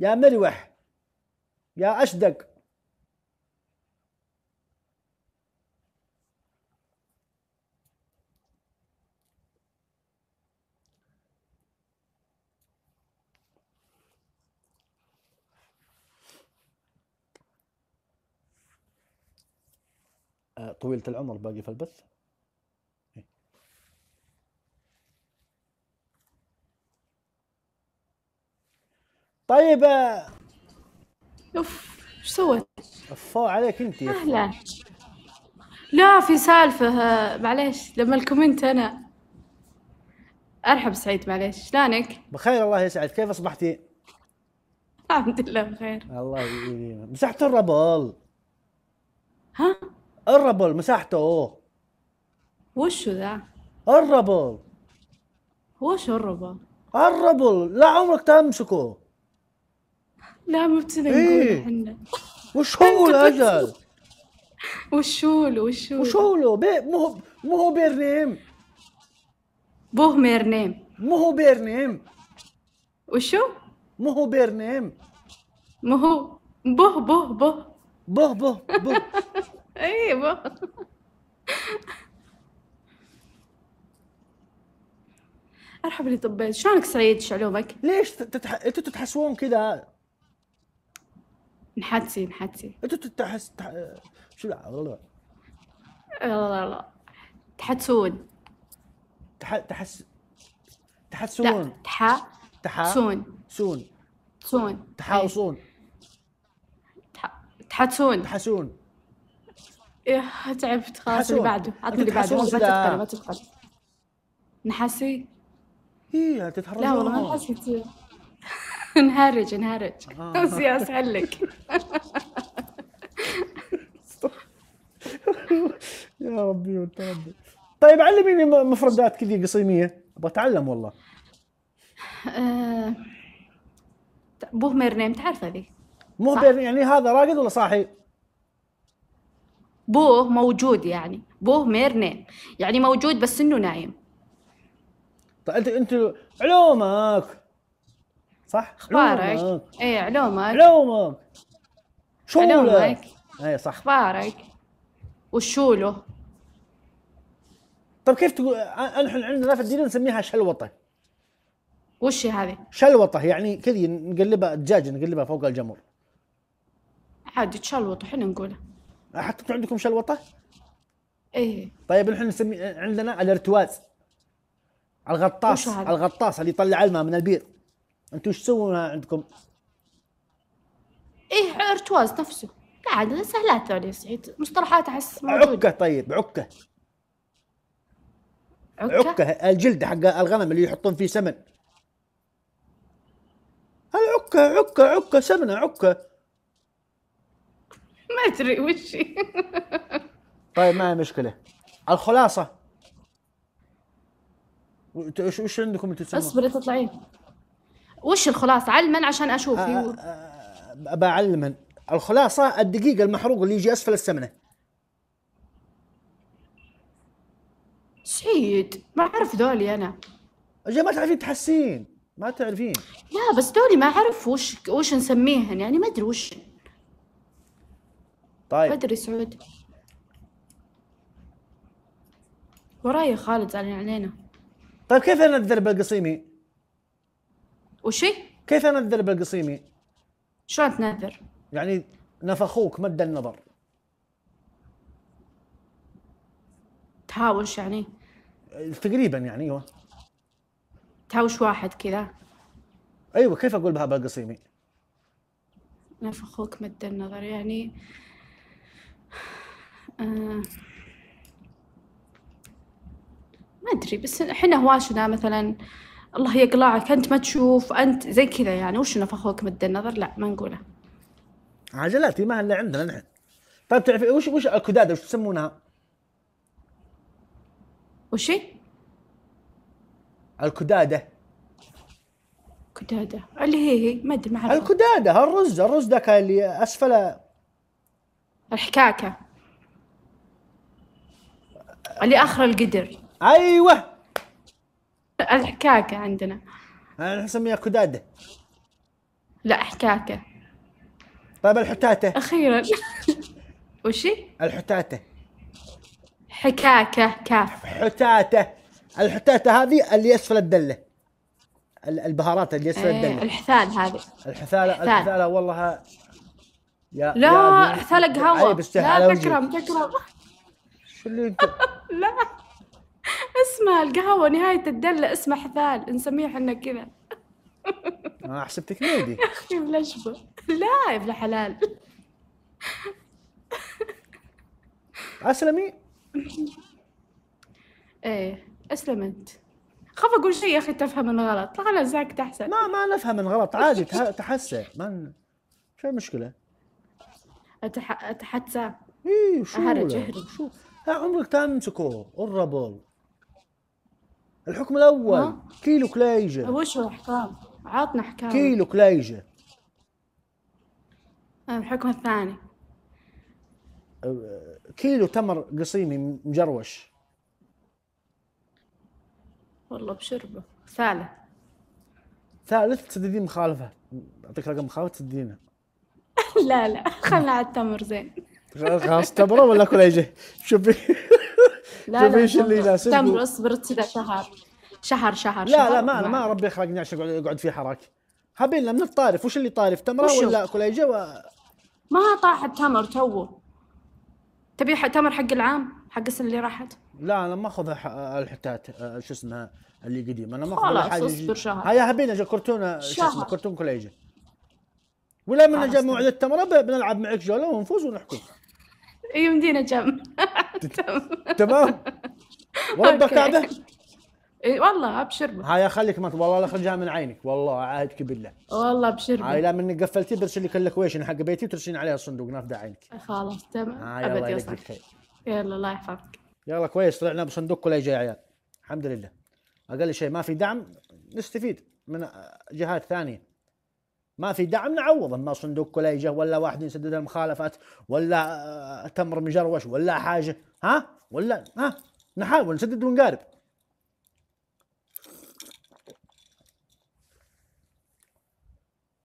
يا مروح يا أشدق آه، طويلة العمر باقي في البث طيب اوف ايش سويت؟ افو عليك انت اهلا لا في سالفة معليش لما الكومنت انا ارحب سعيد معليش شلونك؟ بخير الله يسعدك كيف اصبحتي؟ الحمد لله بخير الله يعينك مسحت الربل ها؟ الربل مسحته وشو ذا؟ الربل وش الربل؟ الربل لا عمرك تمسكه لا ما بكذا نقول هو إيه. احنا وش هو الاجل؟ وشولو وشولو وشولو بي مو هو مو هو بير نيم؟ بو مير نيم مو هو بير نيم؟ وشو؟ مو هو بير نيم؟ مو هو بو بو بو بو بو بو اي بو ارحب لي طبيت شلونك سعيد شعلومك؟ ليش تتح... انتوا تتحسون كذا نحاتي انت تحس شو لا والله لا تحتسون تحس تحسون تحا تحسون سون سون تحاسون تحتسون تحسون ياه تعبت خلاص اللي بعده عطني اللي بعده ما تبقى ما تدخل نحاسي ايه تتحرك لا والله ما نحاسي نهرج نهرج بس يا يا ربي وتربي طيب علميني مفردات كذي قصيميه ابغى اتعلم والله بوه آه، ميرنيم تعرف هذه مو يعني هذا راقد ولا صاحي؟ بوه موجود يعني بوه ميرنيم يعني موجود بس انه نايم طيب انت انت علومك صح اخبارك اي علومك علومك شو علومك اي صح اخبارك وشوله طيب كيف تقول نحن عندنا في الدين نسميها شلوطه وش هذه؟ شلوطه يعني كذي نقلبها دجاج نقلبها فوق الجمر عادي تشلوطه احنا نقولها حتى عندكم شلوطه؟ ايه طيب نحن نسمي عندنا الارتواز الغطاس الغطاس اللي يطلع الماء من البير انتم ايش تسوون عندكم؟ ايه ارتواز نفسه قاعد سهلات يعني سعيد مصطلحات احس عكه طيب عكه عكه, عكة الجلد حق الغنم اللي يحطون فيه سمن عكه عكه عكه سمنه عكه ما ادري وش طيب ما هي مشكله الخلاصه وش وش عندكم انتم اصبري تطلعين وش الخلاصه علما عشان اشوف آه، آه، بعلمن الخلاصه الدقيق المحروق اللي يجي اسفل السمنه سعيد ما اعرف ذولي انا يا ما تعرفين تحسين ما تعرفين لا بس دولي ما اعرف وش وش نسميهن يعني ما ادري وش طيب ادري سعود وراي خالد زعلان علينا طيب كيف انا اتذرب القصيمي؟ وشي؟ كيف انذر بالقصيمي؟ شلون تنذر؟ يعني نفخوك مد النظر تهاوش يعني؟ تقريبا يعني ايوه تهاوش واحد كذا ايوه كيف اقول بها بالقصيمي؟ نفخوك مد النظر يعني آه ما ادري بس احنا هواشنا مثلا الله يقلعك انت ما تشوف انت زي كذا يعني وش نفخوك مد النظر لا ما نقوله عجلاتي إيه، ما اللي عندنا نحن طيب تعرفي وش وش الكداده وش تسمونها؟ وش الكداده كداده اللي هي هي ما ادري ما الكداده الرز الرز ذاك اللي اسفل الحكاكه اللي اخر القدر ايوه الحكاكة عندنا أنا أسميها كدادة لا حكاكة طيب الحتاتة أخيرا وشي؟ الحتاتة حكاكة كاف حتاتة الحتاتة هذه اللي أسفل الدلة البهارات اللي أسفل إيه، الدلة ايه الحثال هذه الحثالة الحثالة والله يا لا حثالة قهوة لا تكرم تكرم شو اللي لا اسمها القهوه نهايه الدله اسمها حثال نسميها احنا كذا انا حسبتك نادي يا اخي لا يا ابن حلال اسلمي ايه اسلم انت خاف اقول شيء يا اخي تفهم من غلط لا انا زعقت احسن ما ما نفهم من غلط عادي تحسه ما شو المشكله أتح... اتحسى اي شو اهرج اهرج شو عمرك تمسكه قربوا الحكم الاول كيلو كلايجه أه، وش هو الاحكام؟ عطنا احكام كيلو كلايجه أه، الحكم الثاني أه، كيلو تمر قصيمي مجروش والله بشربه ثالث ثالث تسددين مخالفه اعطيك رقم مخالفه تسدينه لا لا خلنا على التمر زين خلاص تمره ولا كل شيء شوفي لا لا اللي يناسبك استمر اصبر كذا شهر شهر شهر لا شهر لا ما انا ما ربي يخلقني عشان اقعد في حراك حبينا من الطارف وش اللي طارف تمره ولا كوليجا و... ما طاح التمر توه تبي تمر حق العام حق السنه اللي راحت لا انا ما اخذ الحتات آه، شو اسمها اللي قديم انا ما اخذ خلاص حاجه اصبر شهر هيا هبينا كرتون شو اسمه كرتون كوليجا ولا من جاء موعد التمره بنلعب معك جوله ونفوز ونحكم إيه، يمدينا جم تمام والله قاعدة اي والله ابشر هاي اخليك ما والله لا اخرجها من عينك والله اعاهدك بالله والله ابشر هاي لا منك قفلتي برسل لك اللوكيشن حق بيتي وترسلين عليها الصندوق نافده عينك خلاص تمام هاي الله يلا الله يحفظك يلا كويس طلعنا بصندوق كل جاي عيال الحمد لله اقل شيء ما في دعم نستفيد من جهات ثانيه ما في دعم نعوض الناس صندوق كليجه ولا واحد يسدد المخالفات ولا آه، تمر مجروش ولا حاجه ها ولا ها نحاول نسدد ونقارب